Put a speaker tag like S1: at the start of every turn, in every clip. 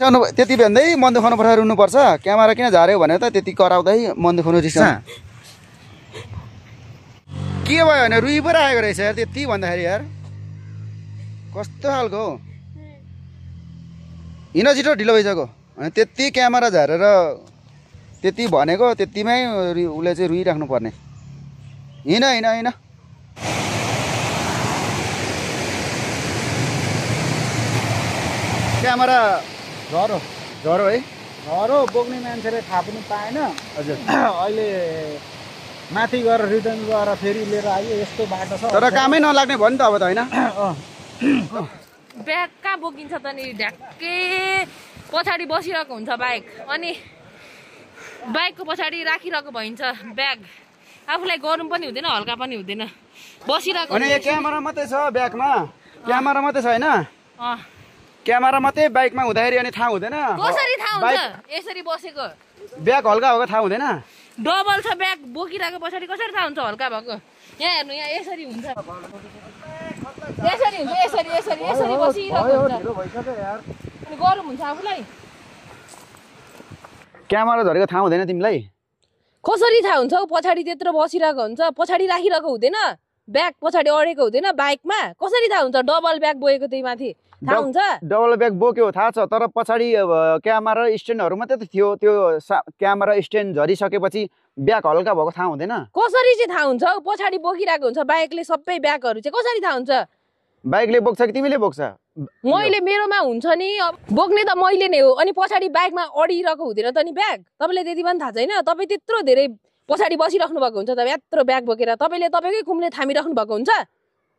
S1: त्यति भन्दै मन दुखाउनु पर्छ रुनुपर्छ क्यामेरा किन झार्यो भने त त्यति कराउँदै मन दुखाउनु रिसा के भयो भने रुइ पो आएको रहेछ यार त्यति भन्दाखेरि यार कस्तो खालको हो हिँड छिटो ढिलो भइसक्यो होइन त्यति क्यामेरा झारेर त्यति भनेको त्यतिमै उसले चाहिँ रुइराख्नु पर्ने हिँड हिँड हिँड क्यामेरा झरो झरो है ज्वरो बोक्ने मान्छेले थाहा पनि पाएन हजुर अहिले माथि गएर रिटर्न गएर फेरि लिएर आयो यस्तो बाटो छ तर कामै नलाग्ने भयो नि त अब त होइन
S2: ब्याग कहाँ बोकिन्छ त नि ढ्याक्कै पछाडि बसिरहेको हुन्छ बाइक अनि बाइकको पछाडि राखिरहेको भइन्छ ब्याग आफूलाई गरम पनि हुँदैन हल्का पनि हुँदैन बसिरहेको क्यामेरा
S1: मात्रै छ ब्यागमा क्यामेरा मात्रै छ होइन क्यामेरा मात्रै बाइकमा हुँदाखेरि अनि थाहा हुँदैन कसरी थाहा हुन्छ
S2: यसरी बसेको
S1: ब्याग हल्का भएको थाहा हुँदैन
S2: डबल छ ब्याग बोकिरहेको पछाडि कसरी थाहा हुन्छ हल्का भएको यहाँ हेर्नु यहाँ यसरी हुन्छ
S1: यसरी हुन्छ यसरी यसरी यसरी बसिरहेको
S2: गरम हुन्छ आफूलाई
S1: क्यामेरा झरेको थाहा हुँदैन तिमीलाई
S2: कसरी थाहा हुन्छ हौ पछाडि त्यत्रो बसिरहेको हुन्छ पछाडि राखिरहेको हुँदैन ब्याग पछाडि अडेको हुँदैन बाइकमा कसरी थाहा हुन्छ डबल ब्याग बोकेको त्यही माथि थाहा हुन्छ
S1: डबल ब्याग बोक्यो थाहा छ तर पछाडि क्यामेरा स्ट्यान्डहरू मात्रै त थियो त्यो क्यामेरा स्ट्यान्ड झरिसकेपछि ब्याग हल्का भएको थाहा हुँदैन
S2: कसरी चाहिँ थाहा हुन्छ पछाडि बोकिरहेको हुन्छ बाइकले सबै ब्यागहरू चाहिँ कसरी थाहा हुन्छ
S1: बाइकले बोक्छ कि तिमीले बोक्छ
S2: मैले मेरोमा हुन्छ नि अब बोक्ने त मैले नै हो अनि पछाडि बाइकमा अडिरहेको हुँदैन त नि ब्याग तपाईँले त्यति पनि थाहा छैन तपाईँ त्यत्रो धेरै पछाडि बसिराख्नु भएको हुन्छ त यत्रो ब्याग बोकेर तपाईँले तपाईँकै खुम्ले थामिराख्नु भएको हुन्छ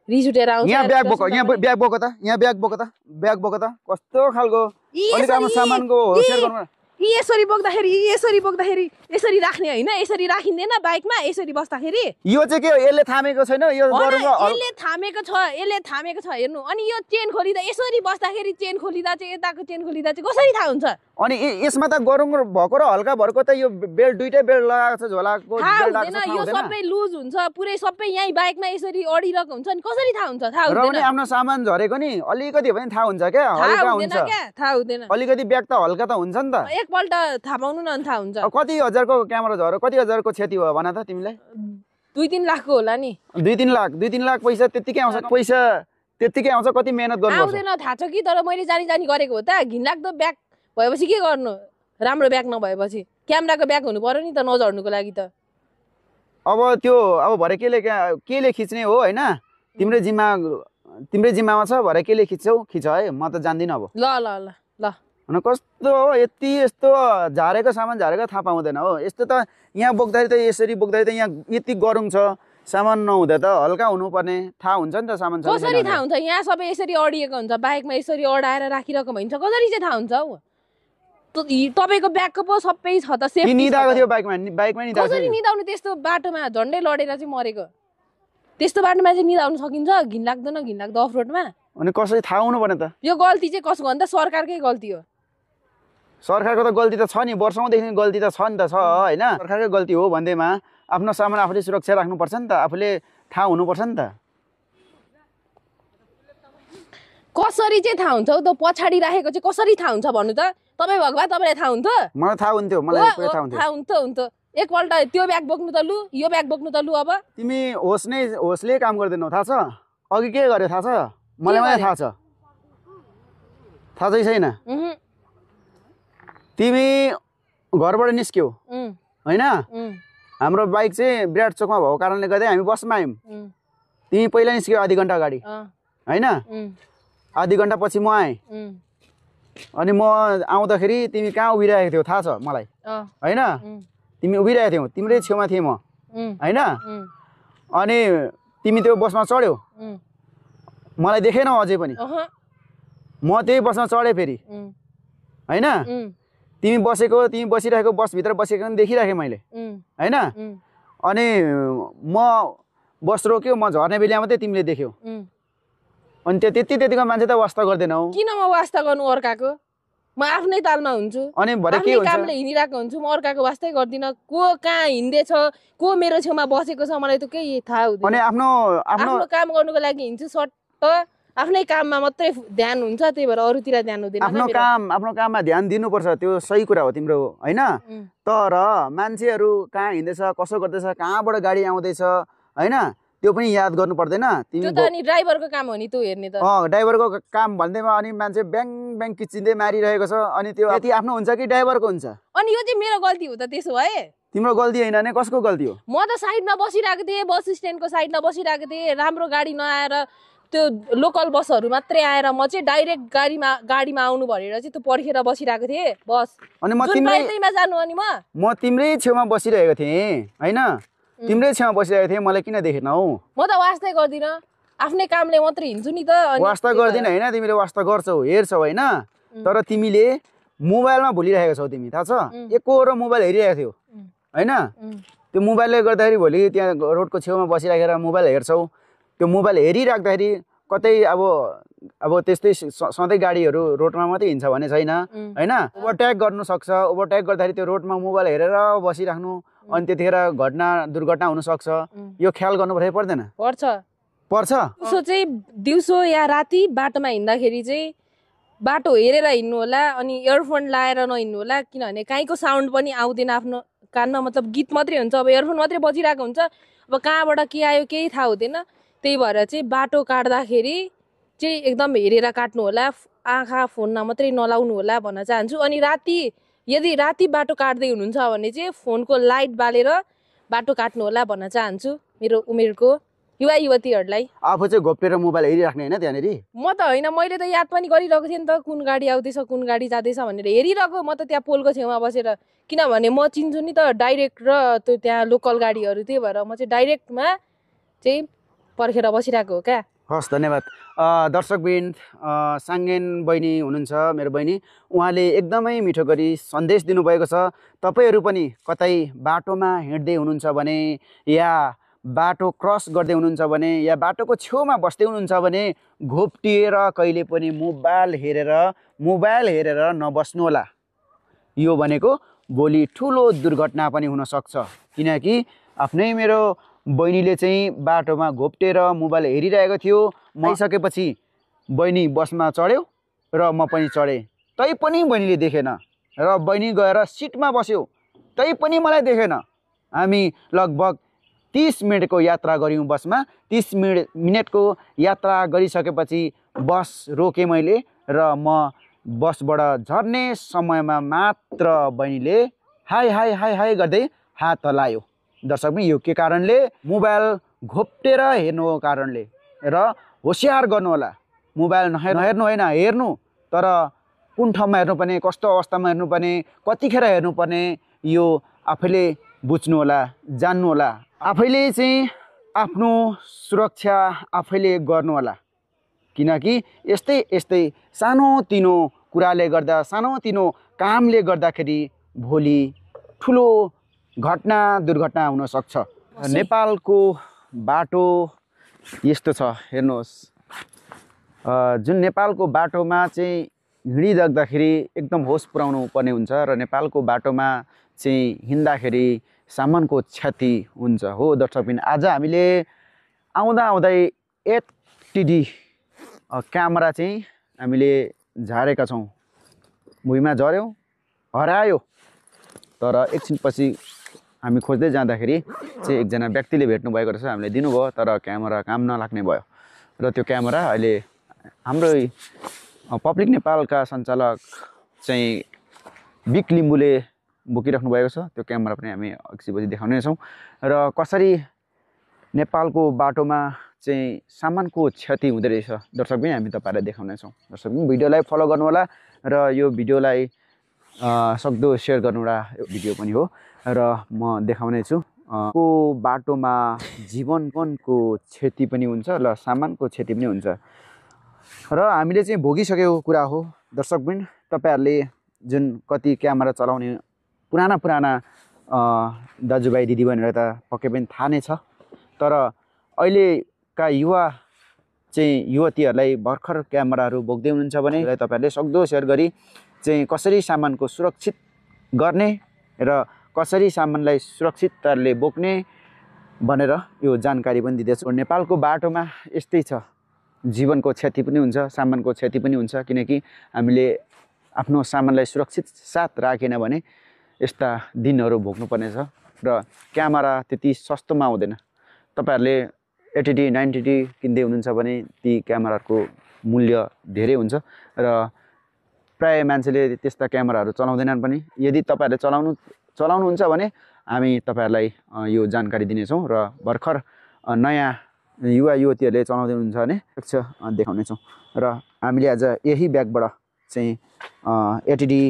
S2: रिस उठेर आउँछ यहाँ ब्याग बोक यहाँ
S1: ब्याग बोक त यहाँ ब्याग बोक त ब्याग बोक त कस्तो खालको अलिक राम्रो सामानको होसियार गर्नु
S2: कि यसरी बोक्दाखेरि यसरी बोक्दाखेरि यसरी राख्ने होइन यसरी राखिँदैन बाइकमा यसरी बस्दाखेरि
S1: यो चाहिँ के हो यसले थामेको छैन यो यसले
S2: थामेको छ यसले थामेको छ हेर्नु अनि यो चेन खोलिँदा यसरी बस्दाखेरि चेन खोलिँदा चाहिँ यताको चेन खोलिँदा चाहिँ कसरी थाहा हुन्छ अनि यसमा
S1: त गरुङ भएको र हल्का भरको त यो बेल्ट दुइटै बेल्ट लगाएको छ झोलाको यो सबै
S2: लुज हुन्छ पुरै सबै यहीँ बाइकमा यसरी अडिरहेको हुन्छ नि कसरी थाहा हुन्छ थाहा हुँदैन आफ्नो
S1: सामान झरेको नि अलिकति नि थाहा हुन्छ क्या हल्का हुन्छ थाहा हुँदैन अलिकति ब्याग त हल्का त हुन्छ नि त
S2: एकपल्ट थाहा पाउनु न थाहा हुन्छ
S1: कति हजारको क्यामेरा झर कति हजारको क्षति हो भन त तिमीलाई
S2: दुई तिन लाखको होला नि
S1: दुई तिन लाख दुई तिन लाख पैसा त्यतिकै आउँछ पैसा त्यतिकै आउँछ कति मेहनत गर्नु आउँदैन
S2: थाहा छ कि तर मैले जानी जानी गरेको हो त घिनलाग्दो ब्याग भएपछि के गर्नु राम्रो ब्याग नभएपछि क्यामेराको ब्याग हुनु पऱ्यो नि त नझर्नुको लागि त
S1: अब त्यो अब भरे केले केले खिच्ने हो होइन तिम्रै जिम्मा तिम्रै जिम्मामा छ भरे केले खिच्छौ खिच है म त जान्दिनँ अब ल ल ल ल हुन कस्तो हो यति यस्तो झारेको सामान झारेको थाहा पाउँदैन हो यस्तो त यहाँ बोक्दाखेरि त यसरी बोक्दाखेरि त यहाँ यति गरौँ छ सामान नहुँदा त हल्का हुनुपर्ने थाहा हुन्छ नि त सामान कसरी थाहा हुन्छ
S2: यहाँ सबै यसरी अडिएको हुन्छ बाइकमा यसरी अडाएर राखिरहेको भइन्छ कसरी चाहिँ थाहा हुन्छ हौ तपाईँको ब्यागको पो सबै छ त सेफ्टी निदाएको थियो
S1: बाइकमा बाइकमा कसरी
S2: निदाउनु त्यस्तो बाटोमा झन्डै लडेर चाहिँ मरेको त्यस्तो बाटोमा चाहिँ निदाउनु सकिन्छ घिन घिनलाग्दो न घिनलाग्दो अफ रोडमा
S1: अनि कसरी थाहा हुनु पर्ने त
S2: यो गल्ती चाहिँ कसको हो सरकारकै गल्ती हो
S1: सरकारको त गल्ती त छ नि वर्षौँदेखि गल्ती त छ नि त छ होइन सरकारकै गल्ती हो भन्दैमा आफ्नो सामान आफूले सुरक्षा राख्नुपर्छ नि त आफूले थाहा हुनुपर्छ नि त
S2: कसरी चाहिँ थाहा हुन्छ त पछाडि राखेको चाहिँ कसरी थाहा हुन्छ भन्नु त तपाईँ भएको भए तपाईँलाई
S1: थाहा हुन्थ्यो मलाई थाहा हुन्थ्यो मलाई थाहा
S2: हुन्थ्यो हुन्थ्यो एकपल्ट त्यो ब्याग बोक्नु त लु यो ब्याग बोक्नु त लु अब
S1: तिमी होस् नै होसले काम गर्दैनौ थाहा छ अघि के गर्यो थाहा छ मलाई मलाई थाहा छ थाहा चाहिँ छैन तिमी घरबाट निस्क्यौ होइन हाम्रो बाइक चाहिँ विराट चोकमा भएको कारणले गर्दा हामी बसमा आयौँ तिमी पहिला निस्क्यौ आधी घन्टा अगाडि
S2: होइन
S1: आधी घन्टा पछि म आएँ अनि म आउँदाखेरि तिमी कहाँ उभिरहेको थियौ थाहा छ मलाई होइन तिमी उभिरहेको थियौ तिम्रै छेउमा थिएँ म होइन अनि तिमी त्यो बसमा चढ्यौ मलाई देखेनौ अझै पनि
S2: म
S1: त्यही बसमा चढेँ फेरि होइन तिमी बसेको तिमी बसिरहेको बसभित्र बसेको पनि देखिराखेँ मैले होइन अनि म बस रोक्यो म झर्ने बेला मात्रै तिमीले देख्यौ अनि त्यो त्यति त्यतिको मान्छे त वास्ता गर्दैनौ किन
S2: म वास्ता गर्नु अर्काको म आफ्नै तालमा हुन्छु अनि भरे के कामले हिँडिरहेको हुन्छु म अर्काको वास्तै गर्दिनँ को कहाँ हिँड्दैछ को मेरो छेउमा बसेको छ मलाई त केही थाहा हुँदैन अनि आफ्नो आफ्नो काम गर्नुको लागि हिँड्छु सट्ट आफ्नै काममा मात्रै ध्यान हुन्छ त्यही भएर अरूतिर ध्यान हुँदैन आफ्नो काम
S1: आफ्नो काममा ध्यान दिनुपर्छ त्यो सही कुरा हो तिम्रो होइन तर मान्छेहरू कहाँ हिँड्दैछ कसो गर्दैछ कहाँबाट गाडी आउँदैछ होइन त्यो पनि याद गर्नु पर्दैन तिमी त अनि
S2: ड्राइभरको काम हो नि त्यो हेर्ने त
S1: ड्राइभरको काम भन्दैमा अनि मान्छे ब्याङ ब्याङ किचिँदै मारिरहेको छ अनि त्यो यति आफ्नो हुन्छ कि ड्राइभरको हुन्छ
S2: अनि यो चाहिँ मेरो गल्ती हो त त्यसो भए
S1: तिम्रो गल्ती होइन भने कसको गल्ती हो
S2: म त साइडमा बसिरहेको थिएँ बस स्ट्यान्डको साइडमा बसिरहेको थिएँ राम्रो गाडी नआएर त्यो लोकल बसहरू मात्रै आएर म चाहिँ डाइरेक्ट गाडीमा गाडीमा आउनु भनेर चाहिँ त्यो पर्खेर बसिरहेको थिएँ बस अनि म तिम्रैमा जानु अनि म
S1: म तिम्रै छेउमा बसिरहेको थिएँ होइन तिम्रै छेउमा बसिरहेको थिएँ मलाई किन देखेन हौ
S2: म त वास्तै गर्दिनँ आफ्नै कामले मात्रै हिँड्छु नि त वास्ता गर्दिनँ होइन
S1: तिमीले वास्ता गर्छौ हेर्छौ होइन तर तिमीले मोबाइलमा भुलिरहेको छौ तिमी थाहा छ एकवटा मोबाइल हेरिरहेको थियो होइन त्यो मोबाइलले गर्दाखेरि भोलि त्यहाँ रोडको छेउमा बसिराखेर मोबाइल हेर्छौ त्यो मोबाइल हेरिराख्दाखेरि कतै अब अब त्यस्तै सधैँ गाडीहरू रोडमा मात्रै हिँड्छ भने छैन होइन ओभरट्याक गर्नुसक्छ ओभरट्याक गर्दाखेरि त्यो रोडमा मोबाइल हेरेर बसिराख्नु अनि त्यतिखेर घटना दुर्घटना हुनसक्छ यो ख्याल गर्नु पर्दैन पर्छ पर्छ
S2: उसो चाहिँ दिउँसो या राति बाटोमा हिँड्दाखेरि चाहिँ बाटो हेरेर हिँड्नु होला अनि इयरफोन लाएर नहिँड्नु होला किनभने काहीँको साउन्ड पनि आउँदैन आफ्नो कानमा मतलब गीत मात्रै हुन्छ अब इयरफोन मात्रै बजिरहेको हुन्छ अब कहाँबाट के आयो केही थाहा हुँदैन त्यही भएर चाहिँ बाटो काट्दाखेरि चाहिँ एकदम हेरेर काट्नु होला आँखा फोनमा मात्रै नलाउनु होला भन्न चाहन्छु अनि राति यदि राति बाटो काट्दै हुनुहुन्छ भने चाहिँ फोनको लाइट बालेर बाटो काट्नु होला भन्न चाहन्छु मेरो उमेरको युवा युवतीहरूलाई
S1: आफू चाहिँ घोपेर मोबाइल हेरिराख्ने होइन त्यहाँनिर
S2: म त होइन मैले त याद पनि गरिरहेको थिएँ नि त कुन गाडी आउँदैछ कुन गाडी जाँदैछ भनेर हेरिरहेको म त त्यहाँ पोलको छेउमा बसेर किनभने म चिन्छु नि त डाइरेक्ट र त्यो त्यहाँ लोकल गाडीहरू त्यही भएर म चाहिँ डाइरेक्टमा चाहिँ पर्खेर बसिरहेको हो क्या
S1: हस् धन्यवाद दर्शकबिन साङ्गेन बहिनी हुनुहुन्छ मेरो बहिनी उहाँले एकदमै मिठो गरी सन्देश दिनुभएको छ तपाईँहरू पनि कतै बाटोमा हिँड्दै हुनुहुन्छ भने या बाटो क्रस गर्दै हुनुहुन्छ भने या बाटोको छेउमा बस्दै हुनुहुन्छ भने घोप्टिएर कहिले पनि मोबाइल हेरेर मोबाइल हेरेर नबस्नुहोला यो भनेको भोलि ठुलो दुर्घटना पनि हुनसक्छ किनकि आफ्नै मेरो बहिनीले चाहिँ बाटोमा घोप्टेर मोबाइल हेरिरहेको थियो मैसकेपछि बहिनी बसमा चढ्यो र म पनि चढेँ तै पनि बहिनीले देखेन र बहिनी गएर सिटमा बस्यो तै पनि मलाई देखेन हामी लगभग तिस मिनटको यात्रा गऱ्यौँ बसमा तिस मिनट मिनटको यात्रा गरिसकेपछि बस रोकेँ मैले र म बसबाट झर्ने समयमा मात्र बहिनीले हाई हाई हाई हाई गर्दै हात हलायो दर्शकमै यो के कारणले मोबाइल घोप्टेर हेर्नुको कारणले र होसियार गर्नुहोला मोबाइल नहे नहेर्नु होइन हेर्नु तर कुन ठाउँमा हेर्नुपर्ने कस्तो अवस्थामा हेर्नुपर्ने कतिखेर हेर्नुपर्ने यो आफैले बुझ्नुहोला जान्नुहोला आफैले चाहिँ आफ्नो सुरक्षा आफैले गर्नुहोला किनकि यस्तै यस्तै सानोतिनो कुराले गर्दा सानोतिनो कामले गर्दाखेरि भोलि ठुलो घटना दुर्घटना हुनसक्छ नेपालको बाटो यस्तो छ हेर्नुहोस् जुन नेपालको बाटोमा चाहिँ हिँडिराख्दाखेरि एकदम होस पुऱ्याउनु पर्ने हुन्छ र नेपालको बाटोमा चाहिँ हिँड्दाखेरि सामानको क्षति हुन्छ हो दर्शकबिन आज हामीले आउँदा आउँदै एटिडी क्यामेरा चाहिँ हामीले झारेका छौँ भुइँमा झऱ्यौँ हरायो तर एकछिनपछि हामी खोज्दै जाँदाखेरि चाहिँ एकजना व्यक्तिले भेट्नुभएको रहेछ हामीले दिनुभयो तर क्यामेरा काम नलाग्ने भयो र त्यो क्यामेरा अहिले हाम्रो पब्लिक नेपालका सञ्चालक चाहिँ बिक लिम्बूले बोकिराख्नु भएको छ त्यो क्यामेरा पनि हामी अघिपछि देखाउने छौँ र कसरी नेपालको बाटोमा चाहिँ सामानको क्षति हुँदो रहेछ दर्शक पनि हामी तपाईँलाई देखाउनेछौँ दर्शक पनि भिडियोलाई फलो गर्नुहोला र यो भिडियोलाई सक्दो सेयर गर्नु एउटा भिडियो पनि हो र म देखाउनेछु को बाटोमा जीवनको क्षति पनि हुन्छ र सामानको क्षति पनि हुन्छ र हामीले चाहिँ भोगिसकेको कुरा हो दर्शकबिन तपाईँहरूले जुन कति क्यामेरा चलाउने पुराना पुराना दाजुभाइ दिदीबहिनीलाई त पक्कै पनि थाहा नै छ तर अहिलेका युवा चाहिँ युवतीहरूलाई भर्खर क्यामेराहरू बोक्दै हुनुहुन्छ भने तपाईँहरूले सक्दो सेयर गरी चाहिँ कसरी सामानको सुरक्षित गर्ने र कसरी सामानलाई सुरक्षित तरले बोक्ने भनेर यो जानकारी पनि दिँदैछु नेपालको बाटोमा यस्तै छ जीवनको क्षति पनि हुन्छ सामानको क्षति पनि हुन्छ किनकि हामीले आफ्नो सामानलाई सुरक्षित साथ राखेन भने यस्ता दिनहरू भोग्नुपर्नेछ र क्यामेरा त्यति सस्तोमा आउँदैन तपाईँहरूले एटिडी नाइन्टिडी किन्दै हुनुहुन्छ भने ती क्यामेराहरूको मूल्य धेरै हुन्छ र प्रायः मान्छेले त्यस्ता क्यामेराहरू चलाउँदैनन् पनि यदि तपाईँहरूले चलाउनु चलाउनुहुन्छ भने हामी तपाईँहरूलाई यो जानकारी दिनेछौँ र भर्खर नयाँ युवा युवतीहरूले चलाउँदै हुनुहुन्छ भने प्रत्यक्ष देखाउनेछौँ र हामीले आज यही ब्यागबाट चाहिँ एटिडी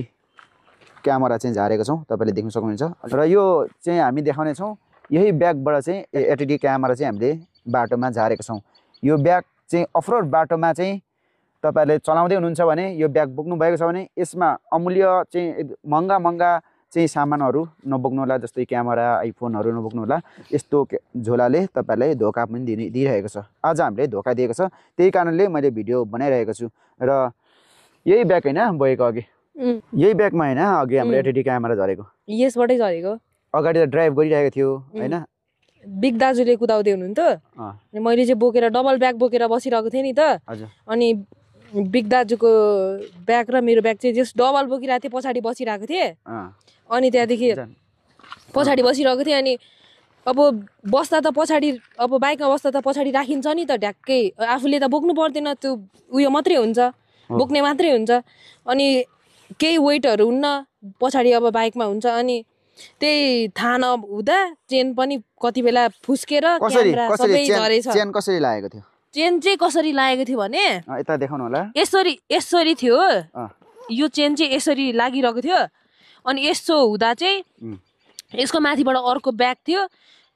S1: क्यामेरा चाहिँ झारेको छौँ तपाईँले देख्न सक्नुहुन्छ र यो चाहिँ हामी देखाउनेछौँ यही ब्यागबाट चाहिँ एटिडी क्यामेरा चाहिँ हामीले बाटोमा झारेको छौँ यो ब्याग चाहिँ अफरोड बाटोमा चाहिँ तपाईँहरूले चलाउँदै हुनुहुन्छ भने यो ब्याग बोक्नु भएको छ भने यसमा अमूल्य चाहिँ महँगा महँगा चाहिँ सामानहरू नबोक्नु होला जस्तै क्यामेरा आइफोनहरू नबोक्नु होला यस्तो झोलाले तपाईँहरूलाई धोका पनि दिने दिइरहेको छ आज हामीले धोका दिएको छ त्यही कारणले मैले भिडियो बनाइरहेको छु र यही ब्याग होइन बोकेको अघि यही ब्यागमा होइन अघि हाम्रो एटिडी क्यामेरा झरेको
S2: यसबाटै झरेको
S1: अगाडि त ड्राइभ गरिरहेको थियो होइन
S2: बिग दाजुले कुदाउँदै हुनुहुन्थ्यो अनि मैले चाहिँ बोकेर डबल ब्याग बोकेर बसिरहेको थिएँ नि त अनि बिग दाजुको ब्याग र मेरो ब्याग चाहिँ जस डबल बोकिरहेको थिएँ पछाडि बसिरहेको थिएँ अनि त्यहाँदेखि पछाडि बसिरहेको थिएँ अनि अब बस्दा त पछाडि अब बाइकमा बस्दा त पछाडि राखिन्छ नि त ढ्याक्कै आफूले त बोक्नु पर्दैन त्यो उयो मात्रै हुन्छ बोक्ने मात्रै हुन्छ अनि केही वेटहरू हुन्न पछाडि अब बाइकमा हुन्छ अनि त्यही थाहा नहुँदा चेन पनि कति बेला फुस्केर चेन
S1: कसरी लागेको थियो
S2: चेन चाहिँ कसरी लागेको थियो भने
S1: यता देखाउनु होला
S2: यसरी यसरी थियो यो चेन चाहिँ यसरी लागिरहेको थियो अनि यसो हुँदा चाहिँ यसको माथिबाट अर्को ब्याग थियो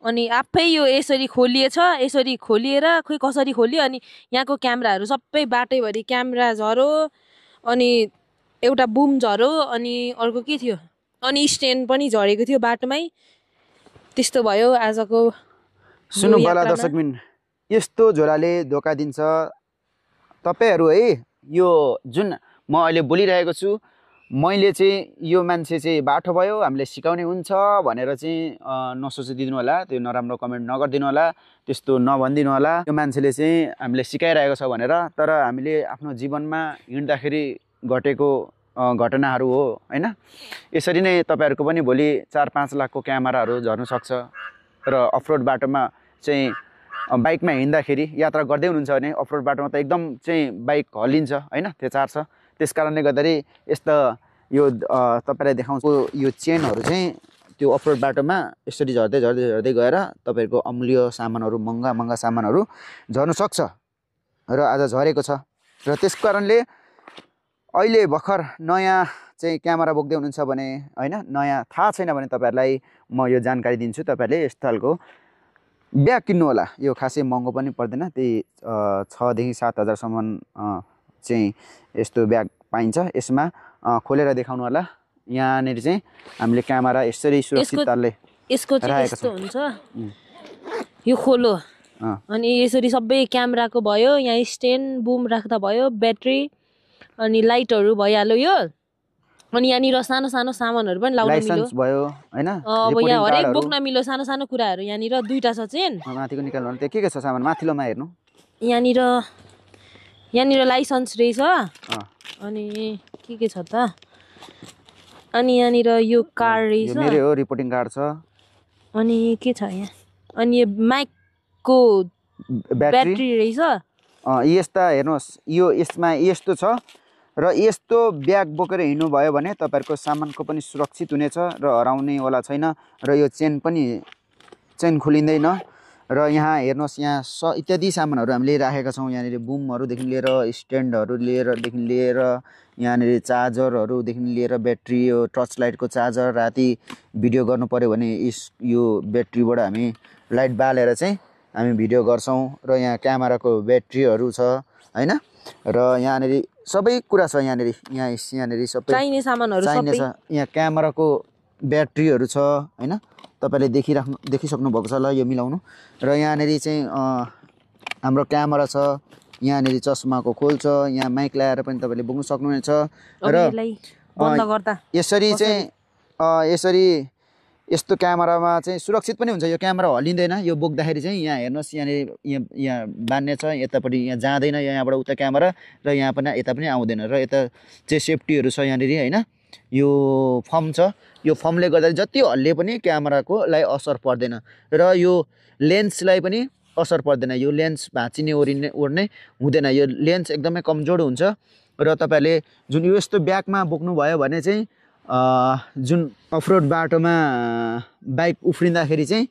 S2: अनि आफै यो यसरी खोलिएछ यसरी खोलिएर खोइ कसरी खोलियो अनि यहाँको क्यामराहरू सबै बाटैभरि क्यामेरा झरो अनि एउटा बुम झरो अनि अर्को के थियो अनि स्ट्यान्ड पनि झरेको थियो बाटोमै त्यस्तो भयो आजको
S1: सुन्नु होला दर्शक यस्तो झोलाले धोका दिन्छ तपाईँहरू है यो जुन म अहिले बोलिरहेको छु मैले चाहिँ यो मान्छे चाहिँ बाठो भयो हामीले सिकाउने हुन्छ भनेर चाहिँ नसोचिदिनु होला त्यो नराम्रो कमेन्ट नगरिदिनु होला त्यस्तो नभनिदिनु होला यो मान्छेले चाहिँ हामीले सिकाइरहेको छ भनेर तर हामीले आफ्नो जीवनमा हिँड्दाखेरि घटेको घटनाहरू हो होइन यसरी नै तपाईँहरूको पनि भोलि चार पाँच लाखको क्यामेराहरू झर्नु सक्छ र अफरोड बाटोमा चाहिँ बाइकमा हिँड्दाखेरि यात्रा गर्दै हुनुहुन्छ भने अफरोड बाटोमा त एकदम चाहिँ बाइक हल्लिन्छ होइन त्यो चार्छ त्यस कारणले गर्दाखेरि यस्ता यो तपाईँलाई देखाउँछु यो चेनहरू चाहिँ त्यो अफरोड बाटोमा यसरी झर्दै झर्दै झर्दै गएर तपाईँहरूको अमूल्य सामानहरू महँगा महँगा सामानहरू झर्नु सक्छ र आज झरेको छ र त्यस कारणले अहिले भर्खर नयाँ चाहिँ क्यामेरा बोक्दै हुनुहुन्छ भने होइन नयाँ थाहा छैन भने तपाईँहरूलाई म यो जानकारी दिन्छु तपाईँहरूले यस्तो खालको ब्याग किन्नु होला यो खासै महँगो पनि पर्दैन त्यही छदेखि सात हजारसम्म चाहिँ यस्तो ब्याग पाइन्छ यसमा खोलेर देखाउनु होला यहाँनिर चाहिँ हामीले क्यामेरा यसरी सुरक्षित यसको चाहिँ यस्तो हुन्छ यो खोलो
S2: अनि यसरी सबै क्यामेराको भयो यहाँ स्ट्यान्ड बुम राख्दा भयो ब्याट्री अनि लाइटहरू भइहाल्यो यो अनि यहाँनिर सानो सानो सामानहरू पनि लाउन मिल्यो
S1: भयो होइन अब यहाँ हरेक बोक्न
S2: मिल्यो सानो सानो कुराहरू यहाँनिर दुइटा छ चेन
S1: माथिको निकाल्नु के के छ सामान माथिल्लोमा हेर्नु
S2: यहाँनिर यहाँनिर लाइसेन्स रहेछ अनि के के छ त अनि यहाँनिर यो कार्ड रहेछ हो
S1: रिपोर्टिङ कार्ड छ
S2: अनि के छ यहाँ अनि यो माइकको ब्याट्री रहेछ
S1: यस्ता हेर्नुहोस् यो यसमा यस्तो छ र यस्तो ब्याग बोकेर हिँड्नुभयो भने तपाईँहरूको सामानको पनि सुरक्षित हुनेछ र हराउनेवाला छैन र यो चेन पनि चेन खोलिँदैन र यहाँ हेर्नुहोस् यहाँ स इत्यादि सामानहरू हामीले राखेका छौँ यहाँनिर बुमहरूदेखि लिएर स्ट्यान्डहरू लिएरदेखि लिएर यहाँनिर चार्जरहरूदेखि लिएर ब्याट्री यो टर्च लाइटको चार्जर राति भिडियो गर्नु पऱ्यो भने इस यो ब्याट्रीबाट हामी लाइट बालेर चाहिँ हामी भिडियो गर्छौँ र यहाँ क्यामेराको ब्याट्रीहरू छ होइन र यहाँनिर सबै कुरा छ यहाँनिर यहाँ यहाँनिर सबै चाहिने सामानहरू चाहिने छ यहाँ क्यामेराको ब्याट्रीहरू छ होइन तपाईँले देखिराख्नु देखिसक्नु भएको छ ल यो मिलाउनु र यहाँनिर चाहिँ हाम्रो क्यामेरा छ यहाँनिर चस्माको खोल छ यहाँ माइक ल्याएर पनि तपाईँले बोक्नु सक्नुहुनेछ
S2: र
S1: यसरी चाहिँ यसरी यस्तो क्यामेरामा चाहिँ सुरक्षित पनि हुन्छ यो क्यामेरा हल्लिँदैन यो बोक्दाखेरि चाहिँ यहाँ हेर्नुहोस् यहाँनिर यहाँ यहाँ बान्ने छ यतापट्टि यहाँ जाँदैन यहाँबाट उता क्यामेरा र यहाँ पनि यता पनि आउँदैन र यता चाहिँ सेफ्टीहरू छ यहाँनिर होइन यो फर्म छ यो फर्मले गर्दा जति हल्ले पनि क्यामेराकोलाई असर पर्दैन र यो लेन्सलाई पनि असर पर्दैन यो लेन्स भाँचिने ओरिने ओर्ने हुँदैन यो लेन्स एकदमै कमजोर हुन्छ र तपाईँहरूले जुन यो यस्तो ब्यागमा बोक्नुभयो भने चाहिँ जुन अफरोड बाटोमा बाइक उफ्रिँदाखेरि चाहिँ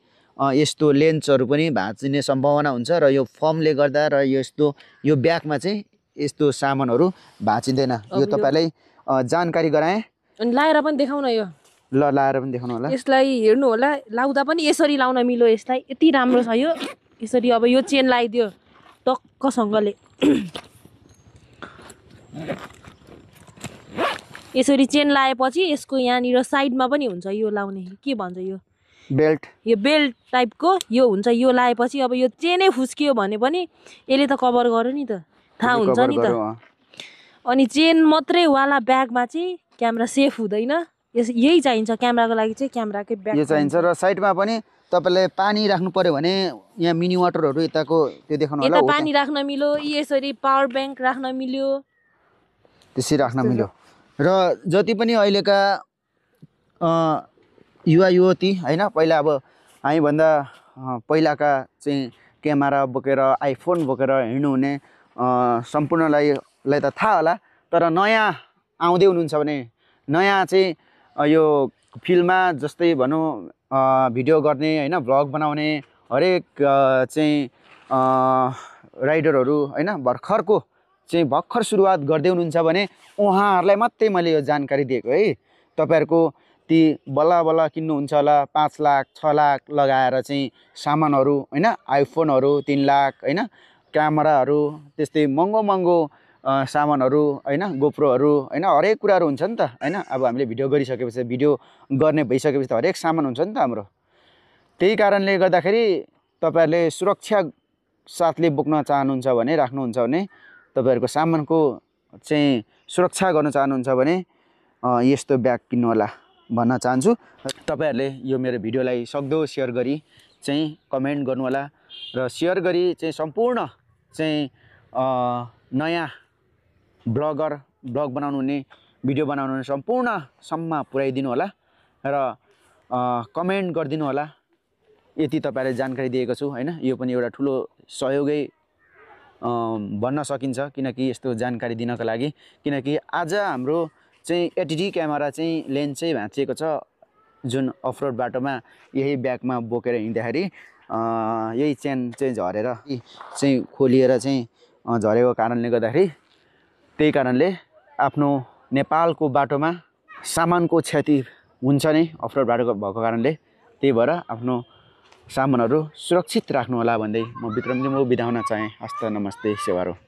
S1: यस्तो लेन्सहरू पनि भाँचिने सम्भावना हुन्छ र यो फर्मले गर्दा र यो यस्तो यो ब्यागमा चाहिँ यस्तो सामानहरू भाँचिँदैन यो तपाईँलाई जानकारी गराएँ
S2: अनि लाएर पनि देखाउन यो
S1: ल लाएर पनि देखाउनु होला
S2: यसलाई हेर्नु होला लाउँदा पनि यसरी लाउन मिलो यसलाई यति राम्रो छ यो यसरी अब यो चेन लगाइदियो टक्कसँगले यसरी चेन लगाएपछि यसको यहाँनिर साइडमा पनि हुन्छ यो लाउने के भन्छ यो बेल्ट यो बेल्ट टाइपको यो हुन्छ यो लगाएपछि अब यो चेनै फुस्कियो भने पनि यसले त कभर गर्यो नि त थाहा हुन्छ नि त अनि चेन मात्रै वाला ब्यागमा चाहिँ क्यामेरा सेफ हुँदैन यस यही चाहिन्छ क्यामेराको लागि चाहिँ क्यामेराकै ब्याग यो चाहिन्छ र
S1: साइडमा पनि तपाईँले पानी राख्नु पऱ्यो भने यहाँ मिनी वाटरहरू यताको त्यो देखाउनु होला पानी
S2: राख्न मिल्यो यसरी पावर ब्याङ्क राख्न मिल्यो
S1: त्यसरी राख्न मिल्यो र जति पनि अहिलेका युवा युवती होइन पहिला अब हामीभन्दा पहिलाका चाहिँ क्यामेरा बोकेर आइफोन बोकेर हिँड्नुहुने सम्पूर्णलाई लाई त थाहा होला तर नयाँ आउँदै हुनुहुन्छ भने नयाँ चाहिँ यो फिल्डमा जस्तै भनौँ भिडियो गर्ने होइन भ्लग बनाउने हरेक चाहिँ राइडरहरू होइन भर्खरको चाहिँ भर्खर सुरुवात गर्दै हुनुहुन्छ भने उहाँहरूलाई मात्रै मैले यो जानकारी दिएको है तपाईँहरूको ती बल्ल बल्ल किन्नुहुन्छ होला पाँच लाख छ लाख लगाएर चाहिँ सामानहरू होइन आइफोनहरू तिन लाख होइन क्यामराहरू त्यस्तै महँगो महँगो सामानहरू होइन गोप्रोहरू होइन हरेक कुराहरू हुन्छ नि त होइन अब हामीले भिडियो गरिसकेपछि भिडियो गर्ने भइसकेपछि त हरेक सामान हुन्छ नि त हाम्रो त्यही कारणले गर्दाखेरि तपाईँहरूले सुरक्षा साथले बोक्न चाहनुहुन्छ भने राख्नुहुन्छ भने तपाईँहरूको सामानको चाहिँ सुरक्षा गर्न चाहनुहुन्छ भने यस्तो ब्याग किन्नुहोला भन्न चाहन्छु तपाईँहरूले यो मेरो भिडियोलाई सक्दो सेयर गरी चाहिँ कमेन्ट गर्नुहोला र सेयर गरी चाहिँ सम्पूर्ण चाहिँ नयाँ ब्लगर ब्लग बनाउनु हुने भिडियो बनाउनु हुने सम्पूर्णसम्म पुऱ्याइदिनु होला र कमेन्ट गरिदिनु होला यति तपाईँलाई जानकारी दिएको छु होइन यो पनि एउटा ठुलो सहयोगै भन्न सकिन्छ किनकि यस्तो जानकारी दिनको लागि किनकि आज हाम्रो चाहिँ एटिडी क्यामेरा चाहिँ लेन्स चाहिँ भाँचिएको छ जुन अफरोड बाटोमा यही ब्यागमा बोकेर हिँड्दाखेरि यही चेन चाहिँ झरेर चाहिँ खोलिएर चाहिँ झरेको कारणले गर्दाखेरि त्यही कारणले आफ्नो नेपालको बाटोमा सामानको क्षति हुन्छ नै अफरोड बाटो भएको कारणले त्यही भएर आफ्नो सामानहरू सुरक्षित राख्नुहोला भन्दै म विक्रमजी म बिदा हुन चाहेँ हस्त नमस्ते सेवाहरू